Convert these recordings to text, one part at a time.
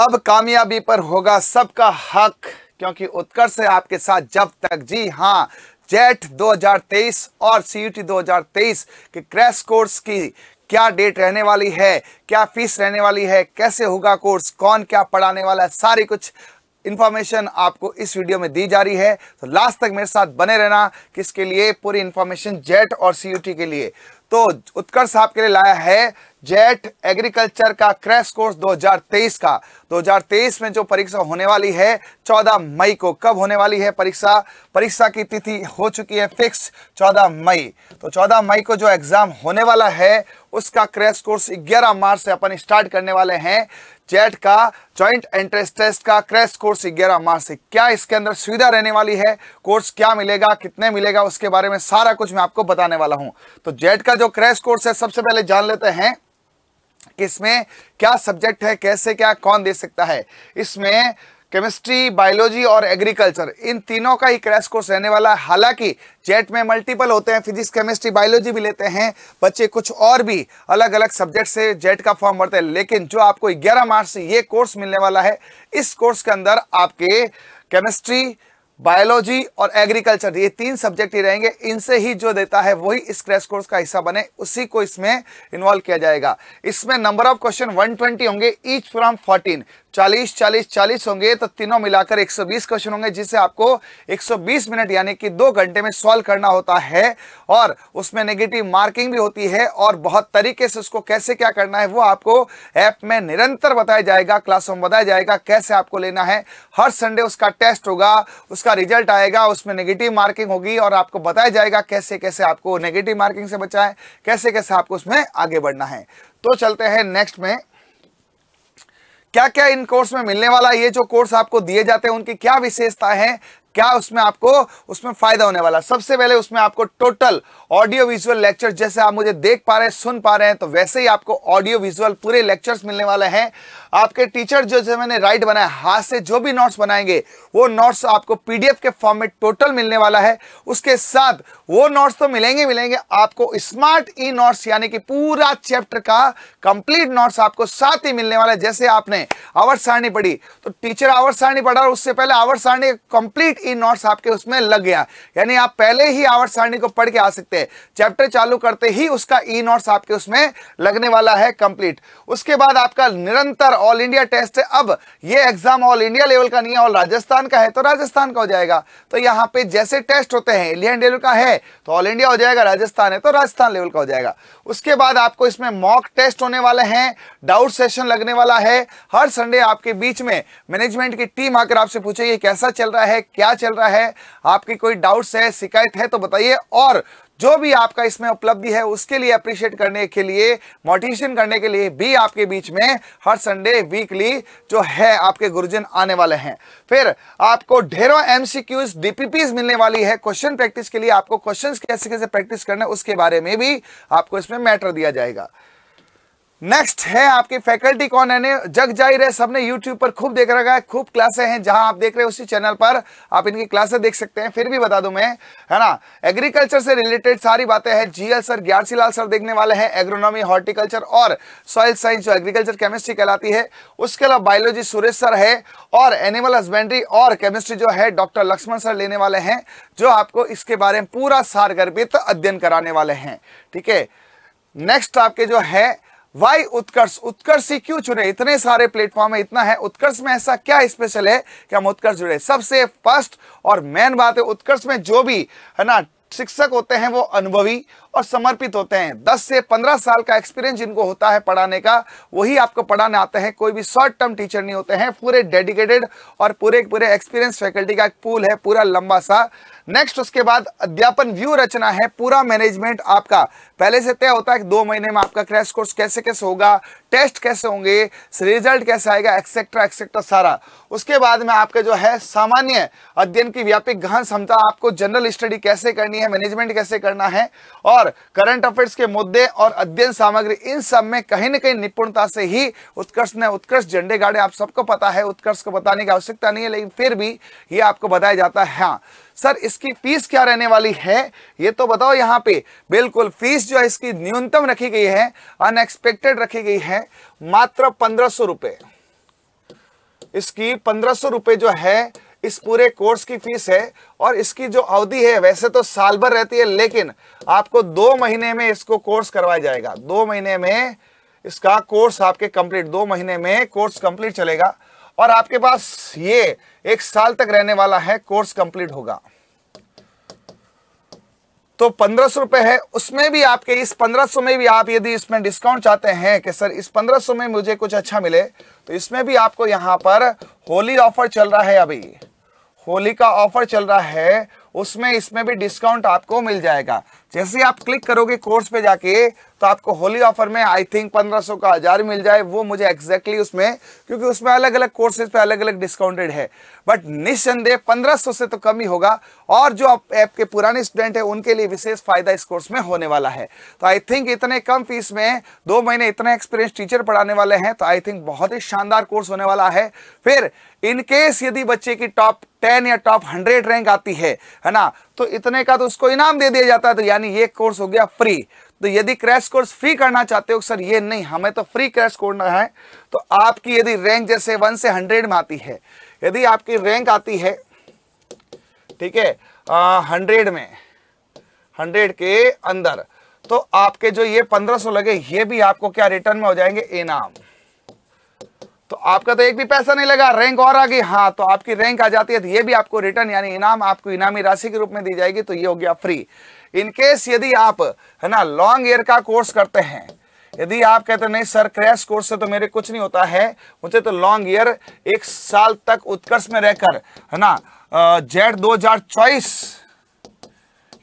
अब कामयाबी पर होगा सबका हक क्योंकि उत्कर्ष है आपके साथ जब तक जी हाँ जेट 2023 और सी यू के क्रैश कोर्स की क्या डेट रहने वाली है क्या फीस रहने वाली है कैसे होगा कोर्स कौन क्या पढ़ाने वाला है सारी कुछ इन्फॉर्मेशन आपको इस वीडियो में दी जा रही है तो लास्ट तक मेरे साथ बने रहना किसके लिए पूरी इन्फॉर्मेशन जेट और सी के लिए तो उत्कर्ष आपके लिए लाया है जेट एग्रीकल्चर का क्रैश कोर्स 2023 का 2023 में जो परीक्षा होने वाली है 14 मई को कब होने वाली है परीक्षा परीक्षा की तिथि हो चुकी है फिक्स 14 मई तो 14 मई को जो एग्जाम होने वाला है उसका क्रैश कोर्स 11 मार्च से अपन स्टार्ट करने वाले हैं जेट का ज्वाइंट एंट्रेंस टेस्ट का क्रैश कोर्स ग्यारह मार्च से क्या इसके अंदर सुविधा रहने वाली है कोर्स क्या मिलेगा कितने मिलेगा उसके बारे में सारा कुछ मैं आपको बताने वाला हूं तो जेट का जो क्रैश कोर्स है सबसे पहले जान लेते हैं कि इसमें क्या सब्जेक्ट है कैसे क्या कौन दे सकता है इसमें केमिस्ट्री बायोलॉजी और एग्रीकल्चर इन तीनों का ही क्रैश कोर्स रहने वाला है हालांकि जेट में मल्टीपल होते हैं फिजिक्स केमिस्ट्री बायोलॉजी भी लेते हैं बच्चे कुछ और भी अलग अलग सब्जेक्ट से जेट का फॉर्म भरते हैं लेकिन जो आपको 11 मार्च से ये कोर्स मिलने वाला है इस कोर्स के अंदर आपके केमिस्ट्री बायोलॉजी और एग्रीकल्चर ये तीन सब्जेक्ट ही रहेंगे इनसे ही जो देता है वही इस क्रैश कोर्स का हिस्सा बने उसी को इसमें इन्वॉल्व किया जाएगा इसमें नंबर ऑफ क्वेश्चन 120 होंगे ईच फ्रॉम 14 40 40 40 होंगे तो तीनों मिलाकर 120 क्वेश्चन होंगे जिसे आपको 120 मिनट यानी कि दो घंटे में सॉल्व करना होता है और उसमें नेगेटिव मार्किंग भी होती है और बहुत तरीके से उसको कैसे क्या करना है वो आपको ऐप में निरंतर बताया जाएगा क्लास में बताया जाएगा कैसे आपको लेना है हर संडे उसका टेस्ट होगा उसका रिजल्ट आएगा उसमें नेगेटिव मार्किंग होगी और आपको बताया जाएगा कैसे कैसे आपको नेगेटिव मार्किंग से बचाएं कैसे कैसे आपको उसमें आगे बढ़ना है तो चलते हैं नेक्स्ट में क्या क्या इन कोर्स में मिलने वाला ये जो कोर्स आपको दिए जाते हैं उनकी क्या विशेषता है क्या उसमें आपको उसमें फायदा होने वाला सबसे पहले उसमें आपको टोटल ऑडियो विजुअल लेक्चर जैसे आप मुझे देख पा रहे हैं सुन पा रहे हैं तो वैसे ही आपको ऑडियो विजुअल पूरे लेक्चर्स मिलने वाले हैं आपके टीचर जो जैसे मैंने राइट बनाया हाथ से जो भी नोट्स बनाएंगे वो नोट्स आपको पीडीएफ के फॉर्म में टोटल मिलने वाला है उसके साथ वो नोट्स तो मिलेंगे मिलेंगे आपको स्मार्ट ई नोट्स यानी कि पूरा चैप्टर का कंप्लीट नोट्स आपको साथ ही मिलने वाला है जैसे आपने आवर सारणी पढ़ी तो टीचर आवर सारणी पढ़ा उससे पहले आवर सारणी कंप्लीट कंप्लीट ई नोट्स आपके उसमें लग गया यानी आप पहले ही आवर्त सारणी को पढ़ के आ सकते हैं चैप्टर चालू करते ही उसका ई नोट्स आपके उसमें लगने वाला है कंप्लीट उसके बाद आपका निरंतर ऑल इंडिया टेस्ट अब ये एग्जाम ऑल इंडिया लेवल का नहीं है और राजस्थान का है तो राजस्थान का हो जाएगा तो यहाँ पे जैसे टेस्ट होते हैं इंडिया लेवल का है तो ऑल इंडिया हो जाएगा राजस्थान है तो राजस्थान लेवल का हो जाएगा उसके बाद आपको इसमें मॉक टेस्ट होने वाले हैं डाउट सेशन लगने वाला है हर संडे आपके बीच में मैनेजमेंट की टीम आकर आपसे पूछेगी कैसा चल रहा है क्या चल रहा है आपकी कोई डाउट्स है शिकायत है तो बताइए और जो भी आपका इसमें उपलब्धि है उसके लिए अप्रिशिएट करने के लिए मोटिवेशन करने के लिए भी आपके बीच में हर संडे वीकली जो है आपके गुरुजन आने वाले हैं फिर आपको ढेरों क्यूज डीपीपीज मिलने वाली है क्वेश्चन प्रैक्टिस के लिए आपको क्वेश्चन कैसे कैसे प्रैक्टिस करना है उसके बारे में भी आपको इसमें मैटर दिया जाएगा नेक्स्ट है आपके फैकल्टी कौन है जग जाहिर है सबने यूट्यूब पर खूब देख रखा है खूब क्लासे हैं जहां आप देख रहे हैं उसी चैनल पर आप इनकी क्लासे देख सकते हैं फिर भी बता दूं मैं है ना एग्रीकल्चर से रिलेटेड सारी बातें हैं जीएल सर ग्यारसी लाल सर देखने वाले हैं एग्रोनॉमी हॉर्टिकल्चर और सॉइल साइंस जो एग्रीकल्चर केमिस्ट्री कहलाती है उसके अलावा बायोलॉजी सुरेश सर है और एनिमल हस्बेंड्री और केमिस्ट्री जो है डॉक्टर लक्ष्मण सर लेने वाले हैं जो आपको इसके बारे में पूरा सार गर्भित अध्ययन कराने वाले हैं ठीक है नेक्स्ट आपके जो है वाई उत्कर्ष उत्कर्ष ही क्यों चुने इतने सारे प्लेटफॉर्म है इतना है उत्कर्ष में ऐसा क्या स्पेशल है कि हम उत्कर्ष जुड़े सबसे फर्स्ट और मेन बात है उत्कर्ष में जो भी है ना शिक्षक होते हैं वो अनुभवी और समर्पित होते हैं 10 से 15 साल का एक्सपीरियंस जिनको होता है पढ़ाने का वही आपको पढ़ाने आते हैं कोई भी शॉर्ट टर्म टीचर नहीं होते हैं पूरे डेडिकेटेड और पूरे पूरे एक्सपीरियंस फैकल्टी का एक पूल है पूरा लंबा सा नेक्स्ट उसके बाद अध्यापन व्यू रचना है पूरा मैनेजमेंट आपका पहले से तय होता है कि दो महीने में आपका क्रैश कोर्स कैसे कैसे होगा टेस्ट कैसे होंगे रिजल्ट कैसे आएगा एक्सेट्रा एक्सेट्रा सारा उसके बाद में आपके जो है सामान्य अध्ययन की व्यापक गहन क्षमता आपको जनरल स्टडी कैसे करनी है मैनेजमेंट कैसे करना है और करंट अफेयर्स के मुद्दे और अध्ययन सामग्री इन सब में कहीं ना कहीं निपुणता से ही उत्कर्ष ने उत्कर्ष झंडे गाड़े आप सबको पता है उत्कर्ष को बताने की आवश्यकता नहीं है लेकिन फिर भी ये आपको बताया जाता है हाँ सर इसकी फीस क्या रहने वाली है ये तो बताओ यहाँ पे बिल्कुल फीस जो है इसकी न्यूनतम रखी गई है अनएक्सपेक्टेड रखी गई है मात्र पंद्रह सौ रुपये इसकी पंद्रह सौ रुपये जो है इस पूरे कोर्स की फीस है और इसकी जो अवधि है वैसे तो साल भर रहती है लेकिन आपको दो महीने में इसको कोर्स करवाया जाएगा दो महीने में इसका कोर्स आपके कंप्लीट दो महीने में कोर्स कंप्लीट चलेगा और आपके पास ये एक साल तक रहने वाला है कोर्स कंप्लीट होगा तो पंद्रह सौ रुपए है उसमें भी आपके इस पंद्रह सौ में भी आप यदि इसमें डिस्काउंट चाहते हैं कि सर इस पंद्रह सौ में मुझे कुछ अच्छा मिले तो इसमें भी आपको यहां पर होली ऑफर चल रहा है अभी होली का ऑफर चल रहा है उसमें इसमें भी डिस्काउंट आपको मिल जाएगा जैसे आप क्लिक करोगे कोर्स पे जाके तो आपको होली ऑफर में आई थिंक 1500 का हज़ार मिल जाए वो मुझे एक्जैक्टली exactly उसमें क्योंकि उसमें अलग अलग कोर्सेज पे अलग अलग डिस्काउंटेड है बट निस्संदेह 1500 से तो कम ही होगा और जो आप ऐप के पुराने स्टूडेंट हैं उनके लिए विशेष फ़ायदा इस कोर्स में होने वाला है तो आई थिंक इतने कम फीस में दो महीने इतने एक्सपीरियंस टीचर पढ़ाने वाले हैं तो आई थिंक बहुत ही शानदार कोर्स होने वाला है फिर इनकेस यदि बच्चे की टॉप टेन या टॉप हंड्रेड रैंक आती है है ना तो इतने का तो उसको इनाम दे दिया जाता है तो यानी ये कोर्स हो गया फ्री तो यदि क्रैश कोर्स फ्री करना चाहते हो सर ये नहीं हमें तो फ्री क्रैश करना है तो आपकी यदि रैंक जैसे वन से हंड्रेड में आती है यदि आपकी रैंक आती है ठीक है हंड्रेड में हंड्रेड के अंदर तो आपके जो ये पंद्रह सौ लगे ये भी आपको क्या रिटर्न में हो जाएंगे इनाम तो आपका तो एक भी पैसा नहीं लगा रैंक और आ गई हाँ तो आपकी रैंक आ जाती है तो ये भी आपको रिटर्न यानी इनाम आपको इनामी राशि के रूप में दी जाएगी तो ये हो गया फ्री इनकेस यदि आप है ना लॉन्ग ईयर का कोर्स करते हैं यदि आप कहते नहीं सर क्रैश कोर्स से तो मेरे कुछ नहीं होता है मुझे तो लॉन्ग ईयर एक साल तक उत्कर्ष में रहकर है ना जेड दो हजार चौबीस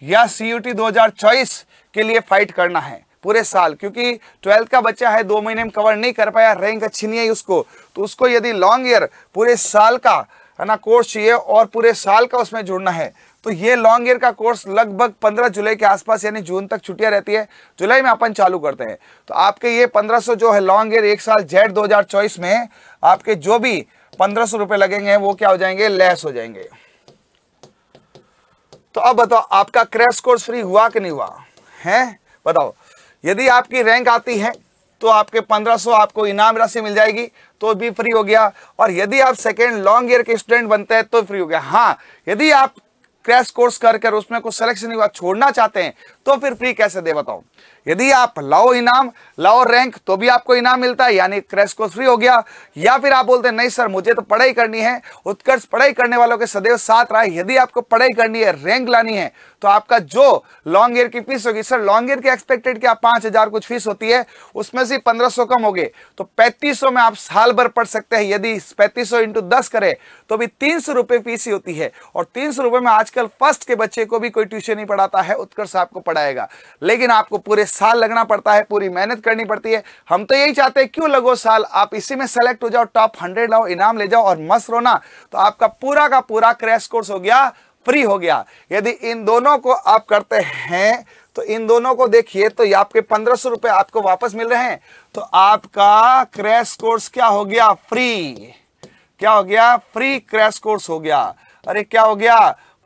या सी यू टी दो हजार चौबीस के लिए फाइट करना है पूरे साल क्योंकि ट्वेल्थ का बच्चा है दो महीने में कवर नहीं कर पाया रैंक अच्छी नहीं है उसको तो उसको यदि लॉन्ग ईयर पूरे साल का है ना कोर्स चाहिए और पूरे साल का उसमें जुड़ना है तो ये लॉन्ग ईयर का कोर्स लगभग 15 जुलाई के आसपास यानी जून तक छुट्टियां रहती है जुलाई में अपन चालू करते हैं तो आपके ये 1500 जो है लॉन्ग ईयर एक साल जेड 2024 में आपके जो भी पंद्रह सौ रुपए लगेंगे वो क्या हो जाएंगे लेस हो जाएंगे तो अब बताओ आपका क्रैश कोर्स फ्री हुआ कि नहीं हुआ है बताओ यदि आपकी रैंक आती है तो आपके 1500 आपको इनाम राशि मिल जाएगी तो भी फ्री हो गया और यदि आप सेकेंड लॉन्ग ईयर के स्टूडेंट बनते हैं तो फ्री हो गया हाँ यदि आप क्रैश कोर्स कर कर उसमें कुछ सिलेक्शन के बाद छोड़ना चाहते हैं तो फिर फ्री कैसे दे बताओ यदि आप लाओ इनाम लाओ रैंक तो भी आपको इनाम मिलता है यानी क्रैश कोर्स फ्री हो गया या फिर आप बोलते हैं नहीं सर मुझे तो पढ़ाई करनी है उत्कर्ष पढ़ाई करने वालों के सदैव साथ रहा यदि आपको पढ़ाई करनी है रैंक लानी है तो आपका जो लॉन्ग ईयर की फीस होगी सर लॉन्ग ईयर की एक्सपेक्टेड क्या पांच हज़ार कुछ फीस होती है उसमें से पंद्रह कम हो गए तो पैंतीस में आप साल भर पढ़ सकते हैं यदि पैंतीस सौ इंटू करें तो भी तीन फीस ही होती है और तीन में आजकल फर्स्ट के बच्चे को भी कोई ट्यूशन नहीं पढ़ाता है उत्कर्ष आपको पढ़ा पड़ाएगा लेकिन आपको पूरे साल लगना पड़ता है पूरी मेहनत करनी पड़ती है हम तो यही चाहते हैं क्यों लगो साल आप इसी में सेलेक्ट हो जाओ टॉप हंड्रेड लाओ इनाम ले जाओ और मस्त रोना तो आपका पूरा का पूरा क्रैश कोर्स हो गया फ्री हो गया यदि इन दोनों को आप करते हैं तो इन दोनों को देखिए तो ये आपके पंद्रह सौ रुपए आपको वापस मिल रहे हैं तो आपका क्रैश कोर्स क्या हो गया फ्री क्या हो गया फ्री क्रैश कोर्स हो गया अरे क्या हो गया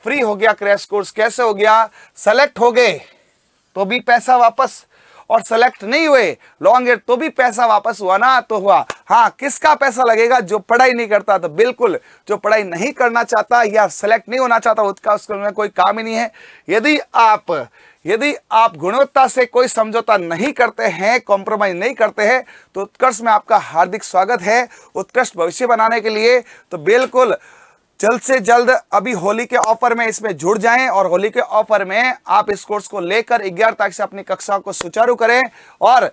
फ्री हो गया क्रैश कोर्स कैसे हो गया सेलेक्ट हो गए तो भी पैसा वापस और सेलेक्ट नहीं हुए लॉन्ग एयर तो भी पैसा वापस हुआ ना तो हुआ हाँ किसका पैसा लगेगा जो पढ़ाई नहीं करता तो बिल्कुल जो पढ़ाई नहीं करना चाहता या सेलेक्ट नहीं होना चाहता उसका उसके में कोई काम ही नहीं है यदि आप यदि आप गुणवत्ता से कोई समझौता नहीं करते हैं कॉम्प्रोमाइज नहीं करते हैं तो उत्कर्ष में आपका हार्दिक स्वागत है उत्कृष्ट भविष्य बनाने के लिए तो बिल्कुल जल्द से जल्द अभी होली के ऑफर में इसमें जुड़ जाएं और होली के ऑफर में आप इस कोर्स को लेकर ग्यारह तारीख से अपनी कक्षाओं को सुचारू करें और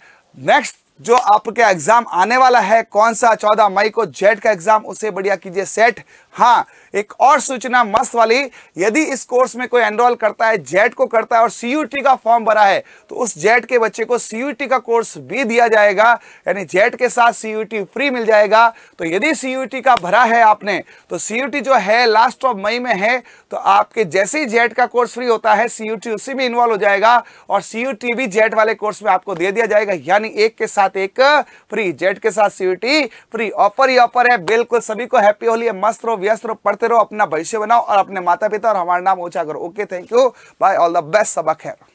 नेक्स्ट जो आपके एग्जाम आने वाला है कौन सा चौदह मई को जेट का एग्जाम उसे बढ़िया कीजिए सेट हाँ एक और सूचना मस्त वाली यदि इस कोर्स में कोई एनरोल करता है जेट को करता है और सीयूटी का फॉर्म भरा है तो उस जेट के बच्चे को सीयूटी का कोर्स भी दिया जाएगा यानी जेट के साथ सीयूटी फ्री मिल जाएगा तो यदि सीयूटी का भरा है आपने तो सीयूटी जो है लास्ट ऑफ मई में है तो आपके जैसे ही जेट का कोर्स फ्री होता है सीयूटी उसी में इन्वॉल्व हो जाएगा और सीयूटी भी जेट वाले कोर्स में आपको दे दिया जाएगा यानी एक के साथ एक फ्री जेट के साथ सीयूटी फ्री ऑफर ही ऑफर है बिल्कुल सभी को हैप्पी होली मस्त रहो व्यस्त रहो पढ़ते रहो अपना भविष्य बनाओ और अपने माता पिता और हमारा नाम ऊंचा करो okay thank you bye all the best सबक है